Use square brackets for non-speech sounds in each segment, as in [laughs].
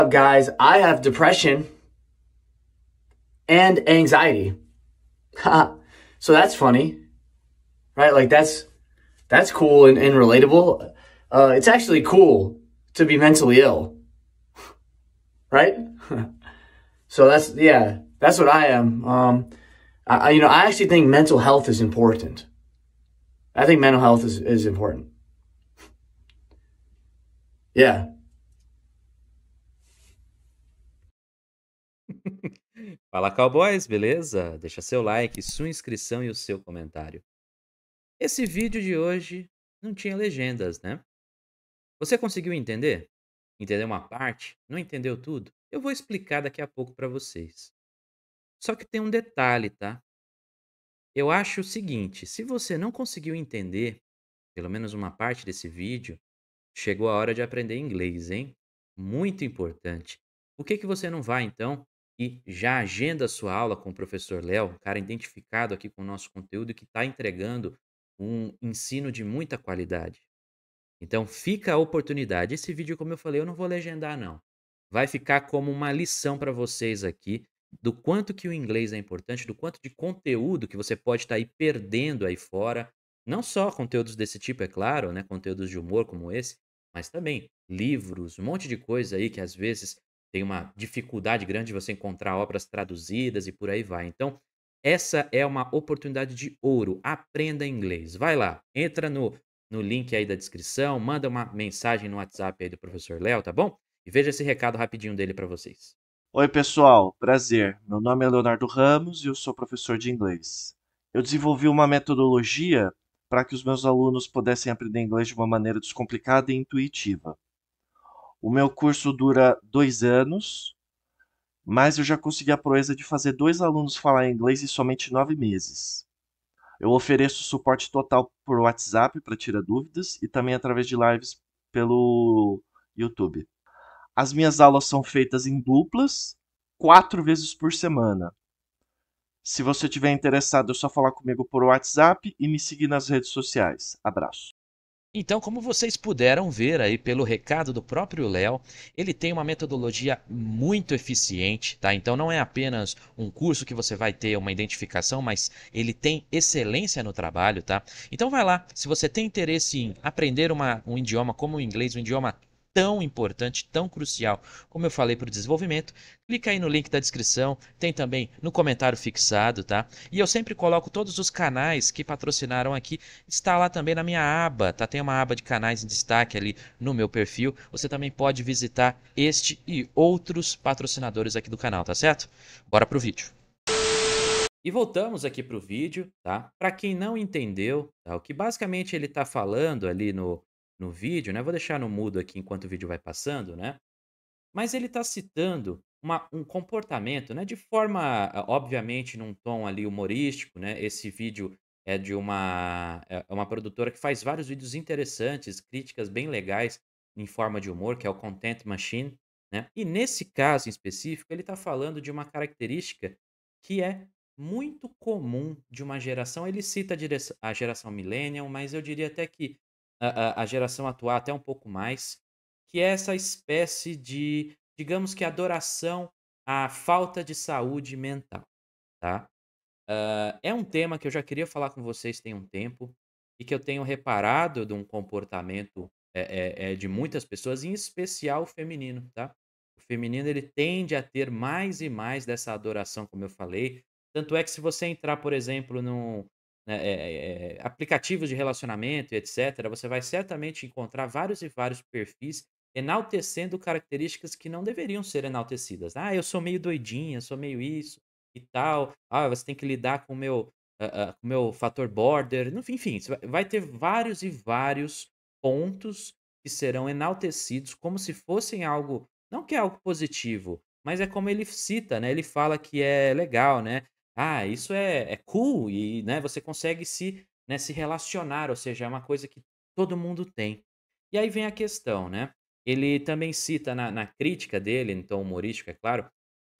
up, guys? I have depression and anxiety. so that's funny, right? Like that's that's cool and, and relatable. Uh, it's actually cool to be mentally ill, right? [laughs] so that's yeah, that's what I am. Um, I, you know, I actually think mental health is important. I think mental health is, is important. [laughs] Yeah. Fala Cowboys, beleza? Deixa seu like, sua inscrição e o seu comentário. Esse vídeo de hoje não tinha legendas, né? Você conseguiu entender? Entendeu uma parte? Não entendeu tudo? Eu vou explicar daqui a pouco para vocês. Só que tem um detalhe, tá? Eu acho o seguinte, se você não conseguiu entender pelo menos uma parte desse vídeo, chegou a hora de aprender inglês, hein? Muito importante. O que que você não vai então? e já agenda sua aula com o professor Léo, um cara identificado aqui com o nosso conteúdo e que está entregando um ensino de muita qualidade. Então fica a oportunidade. Esse vídeo, como eu falei, eu não vou legendar não. Vai ficar como uma lição para vocês aqui do quanto que o inglês é importante, do quanto de conteúdo que você pode estar tá aí perdendo aí fora. Não só conteúdos desse tipo, é claro, né? Conteúdos de humor como esse, mas também livros, um monte de coisa aí que às vezes tem uma dificuldade grande de você encontrar obras traduzidas e por aí vai. Então, essa é uma oportunidade de ouro. Aprenda inglês. Vai lá, entra no, no link aí da descrição, manda uma mensagem no WhatsApp aí do professor Léo, tá bom? E veja esse recado rapidinho dele para vocês. Oi, pessoal, prazer. Meu nome é Leonardo Ramos e eu sou professor de inglês. Eu desenvolvi uma metodologia para que os meus alunos pudessem aprender inglês de uma maneira descomplicada e intuitiva. O meu curso dura dois anos, mas eu já consegui a proeza de fazer dois alunos falar inglês em somente nove meses. Eu ofereço suporte total por WhatsApp para tirar dúvidas e também através de lives pelo YouTube. As minhas aulas são feitas em duplas, quatro vezes por semana. Se você tiver interessado, é só falar comigo por WhatsApp e me seguir nas redes sociais. Abraço. Então, como vocês puderam ver aí pelo recado do próprio Léo, ele tem uma metodologia muito eficiente, tá? Então não é apenas um curso que você vai ter uma identificação, mas ele tem excelência no trabalho, tá? Então vai lá, se você tem interesse em aprender uma, um idioma como o inglês, um idioma tão importante, tão crucial, como eu falei para o desenvolvimento. Clica aí no link da descrição, tem também no comentário fixado, tá? E eu sempre coloco todos os canais que patrocinaram aqui, está lá também na minha aba, tá? Tem uma aba de canais em destaque ali no meu perfil. Você também pode visitar este e outros patrocinadores aqui do canal, tá certo? Bora pro vídeo. E voltamos aqui para o vídeo, tá? Para quem não entendeu, tá? o que basicamente ele está falando ali no, no vídeo, né? Vou deixar no mudo aqui enquanto o vídeo vai passando, né? Mas ele está citando uma, um comportamento, né? De forma, ah, obviamente, num tom ali humorístico, né? Esse vídeo é de uma, é, é uma produtora que faz vários vídeos interessantes, críticas bem legais em forma de humor, que é o Content Machine, né? E nesse caso em específico, ele está falando de uma característica que é muito comum de uma geração. Ele cita a, a geração millennial, mas eu diria até que a, a geração atual até um pouco mais, que é essa espécie de, digamos que adoração à falta de saúde mental, tá? Uh, é um tema que eu já queria falar com vocês tem um tempo e que eu tenho reparado de um comportamento é, é, é de muitas pessoas, em especial o feminino, tá? O feminino ele tende a ter mais e mais dessa adoração, como eu falei. Tanto é que se você entrar, por exemplo, num, é, é, aplicativos de relacionamento, etc., você vai certamente encontrar vários e vários perfis enaltecendo características que não deveriam ser enaltecidas. Ah, eu sou meio doidinha, sou meio isso e tal. Ah, você tem que lidar com o meu, uh, uh, meu fator border. Enfim, vai ter vários e vários pontos que serão enaltecidos como se fossem algo, não que é algo positivo, mas é como ele cita, né? Ele fala que é legal, né? ah, isso é, é cool e né, você consegue se, né, se relacionar, ou seja, é uma coisa que todo mundo tem. E aí vem a questão, né? Ele também cita na, na crítica dele, então humorística, é claro,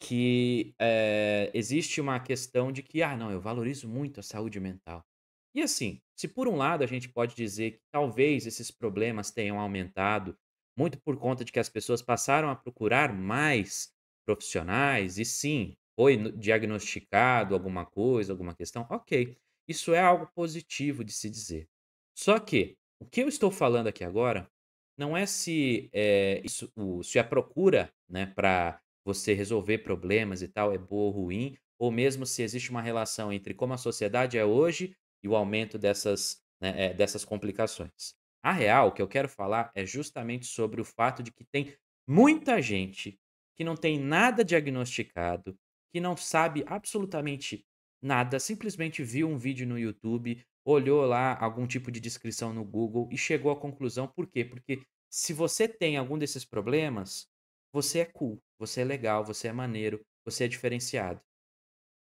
que é, existe uma questão de que, ah, não, eu valorizo muito a saúde mental. E assim, se por um lado a gente pode dizer que talvez esses problemas tenham aumentado, muito por conta de que as pessoas passaram a procurar mais profissionais, e sim, foi diagnosticado alguma coisa, alguma questão, ok. Isso é algo positivo de se dizer. Só que o que eu estou falando aqui agora não é se, é, isso, o, se a procura né, para você resolver problemas e tal é boa ou ruim, ou mesmo se existe uma relação entre como a sociedade é hoje e o aumento dessas, né, eh, dessas complicações. A real, o que eu quero falar é justamente sobre o fato de que tem muita gente que não tem nada diagnosticado, que não sabe absolutamente nada, simplesmente viu um vídeo no YouTube, olhou lá algum tipo de descrição no Google e chegou à conclusão. Por quê? Porque se você tem algum desses problemas, você é cool, você é legal, você é maneiro, você é diferenciado.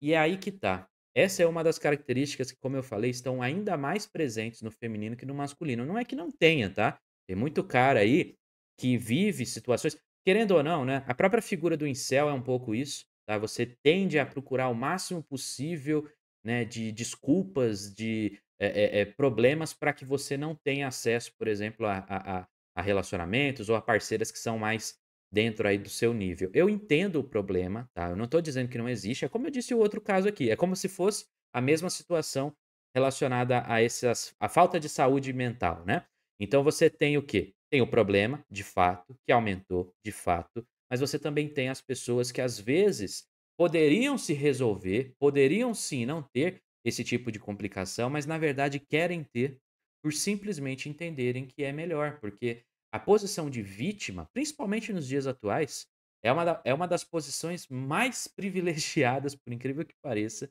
E é aí que tá. Essa é uma das características que, como eu falei, estão ainda mais presentes no feminino que no masculino. Não é que não tenha, tá? Tem muito cara aí que vive situações, querendo ou não, né? A própria figura do incel é um pouco isso. Tá? Você tende a procurar o máximo possível né, de desculpas, de é, é, problemas para que você não tenha acesso, por exemplo, a, a, a, relacionamentos ou a parceiras que são mais dentro aí do seu nível. Eu entendo o problema, tá? Eu não estou dizendo que não existe. É como eu disse o outro caso aqui. É como se fosse a mesma situação relacionada a essas a falta de saúde mental, né? Então você tem o quê? Tem o problema, de fato, que aumentou, de fato, mas você também tem as pessoas que às vezes poderiam se resolver, poderiam sim não ter esse tipo de complicação, mas na verdade querem ter por simplesmente entenderem que é melhor, porque a posição de vítima, principalmente nos dias atuais, é uma, da, é uma das posições mais [laughs] privilegiadas, por incrível que pareça,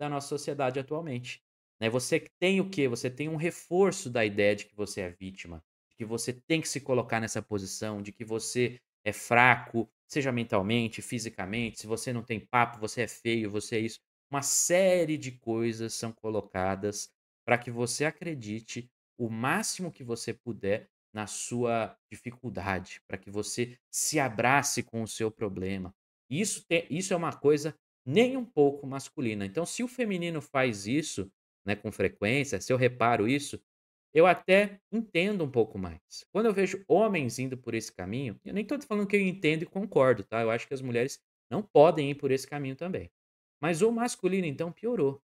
da nossa sociedade atualmente. Né? Você tem o quê? Você tem um reforço da ideia de que você é vítima, de que você tem que se colocar nessa posição, de que você é fraco, seja mentalmente, fisicamente, se você não tem papo, você é feio, você é isso. Uma série de coisas são colocadas para que você acredite o máximo que você puder na sua dificuldade, para que você se abrace com o seu problema. Isso, te, isso é uma coisa nem um pouco masculina. Então, se o feminino faz isso né, com frequência, se eu reparo isso, eu até entendo um pouco mais. Quando eu vejo homens indo por esse caminho, eu nem estou falando que eu entendo e concordo, tá? Eu acho que as mulheres não podem ir por esse caminho também. Mas o masculino, então, piorou.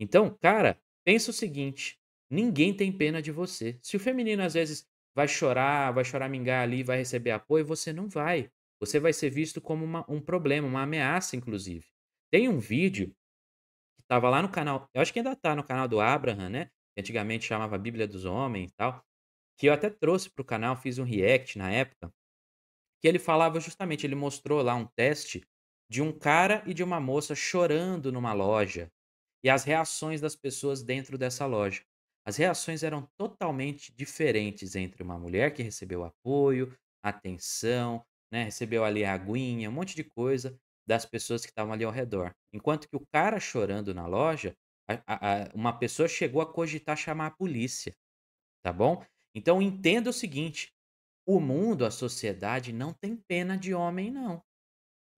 Então, cara, pensa o seguinte: ninguém tem pena de você. Se o feminino, às vezes, vai chorar, vai choramingar ali, vai receber apoio, você não vai. Você vai ser visto como uma, um problema, uma ameaça, inclusive. Tem um vídeo que estava lá no canal, eu acho que ainda está no canal do Abraham, né? que antigamente chamava Bíblia dos Homens e tal, que eu até trouxe para o canal, fiz um react na época, que ele falava justamente, ele mostrou lá um teste de um cara e de uma moça chorando numa loja e as reações das pessoas dentro dessa loja. As reações eram totalmente diferentes entre uma mulher que recebeu apoio, atenção, né, recebeu ali a aguinha, um monte de coisa das pessoas que estavam ali ao redor. Enquanto que o cara chorando na loja, a, a, uma pessoa chegou a cogitar chamar a polícia, tá bom? Então entenda o seguinte: o mundo, a sociedade não tem pena de homem, não.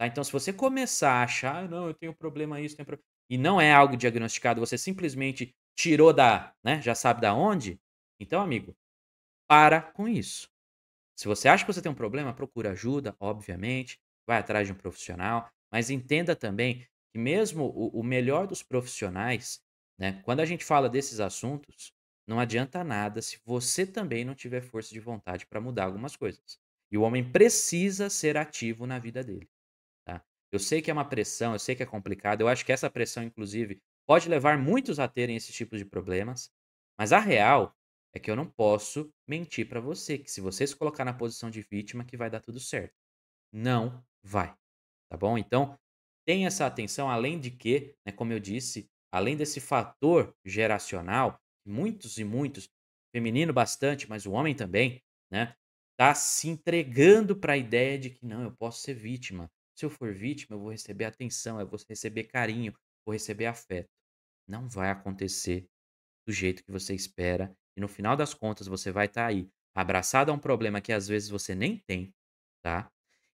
Tá? Então, se você começar a achar, ah, não, eu tenho problema isso, tenho problema. E não é algo diagnosticado, você simplesmente tirou da, né? Já sabe da onde? Então, amigo, para com isso. Se você acha que você tem um problema, procura ajuda, obviamente, vai atrás de um profissional, mas entenda também e mesmo o, o melhor dos profissionais, né? Quando a gente fala desses assuntos, não adianta nada se você também não tiver força de vontade para mudar algumas coisas. E o homem precisa ser ativo na vida dele. Tá? Eu sei que é uma pressão, eu sei que é complicado, eu acho que essa pressão, inclusive, pode levar muitos a terem esses tipos de problemas, mas a real é que eu não posso mentir para você que se você se colocar na posição de vítima que vai dar tudo certo. Não vai. Tá bom? Então, tem essa atenção, além de que, né, como eu disse, além desse fator geracional, muitos e muitos, feminino bastante, mas o homem também, né, tá se entregando para a ideia de que não, eu posso ser vítima. Se eu for vítima, eu vou receber atenção, eu vou receber carinho, vou receber afeto. Não vai acontecer do jeito que você espera e no final das contas você vai estar tá aí abraçado a um problema que às vezes você nem tem, tá?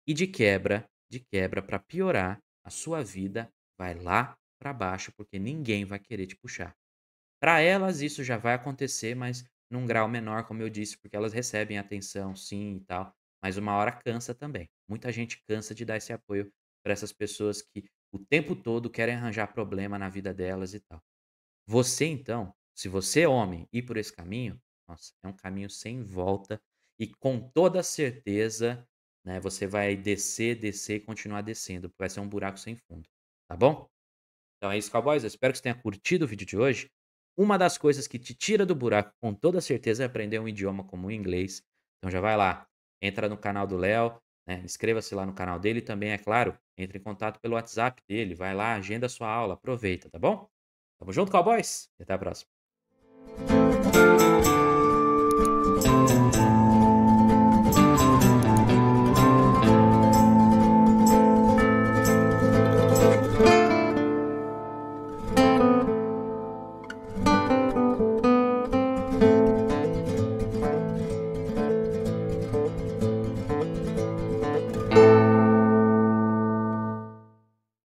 E de quebra, de quebra para piorar, sua vida vai lá para baixo, porque ninguém vai querer te puxar. Para elas, isso já vai acontecer, mas num grau menor, como eu disse, porque elas recebem atenção, sim e tal, mas uma hora cansa também. Muita gente cansa de dar esse apoio para essas pessoas que o tempo todo querem arranjar problema na vida delas e tal. Você, então, se você, é homem, ir por esse caminho, nossa, é um caminho sem volta e com toda certeza né? Você vai descer, descer e continuar descendo. Vai ser um buraco sem fundo. Tá bom? Então é isso, cowboys. Eu espero que você tenha curtido o vídeo de hoje. Uma das coisas que te tira do buraco, com toda certeza, é aprender um idioma como o inglês. Então já vai lá, entra no canal do Léo, né? inscreva-se lá no canal dele também, é claro. Entre em contato pelo WhatsApp dele, vai lá, agenda sua aula, aproveita, tá bom? Tamo junto, cowboys, e até a próxima.